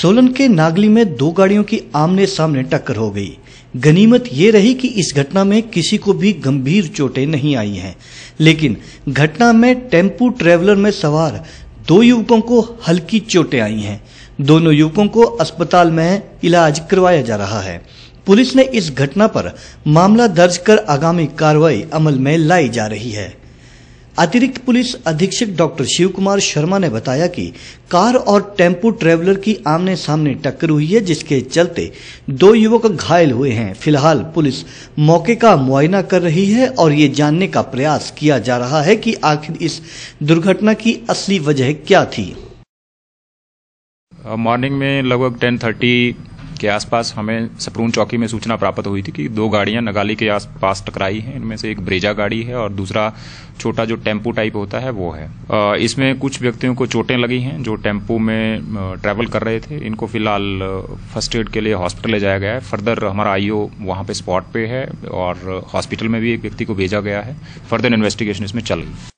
सोलन के नागली में दो गाड़ियों की आमने सामने टक्कर हो गई गनीमत ये रही कि इस घटना में किसी को भी गंभीर चोटें नहीं आई हैं लेकिन घटना में टेम्पू ट्रेवलर में सवार दो युवकों को हल्की चोटें आई हैं दोनों युवकों को अस्पताल में इलाज करवाया जा रहा है पुलिस ने इस घटना पर मामला दर्ज कर आगामी कार्रवाई अमल में लाई जा रही है अतिरिक्त पुलिस अधीक्षक डॉक्टर शिव कुमार शर्मा ने बताया कि कार और टेम्पो ट्रेवलर की आमने सामने टक्कर हुई है जिसके चलते दो युवक घायल हुए हैं फिलहाल पुलिस मौके का मुआयना कर रही है और ये जानने का प्रयास किया जा रहा है कि आखिर इस दुर्घटना की असली वजह क्या थी मॉर्निंग में लगभग टेन थर्टी के आसपास हमें सपरून चौकी में सूचना प्राप्त हुई थी कि दो गाड़ियां नगाली के आसपास टकराई हैं इनमें से एक ब्रेजा गाड़ी है और दूसरा छोटा जो टेम्पो टाइप होता है वो है इसमें कुछ व्यक्तियों को चोटें लगी हैं जो टेम्पो में ट्रैवल कर रहे थे इनको फिलहाल फर्स्ट एड के लिए हॉस्पिटल ले जाया गया है फर्दर हमारा आईओ वहां पे स्पॉट पे है और हॉस्पिटल में भी एक व्यक्ति को भेजा गया है फर्दर इन्वेस्टिगेशन इसमें चल रही है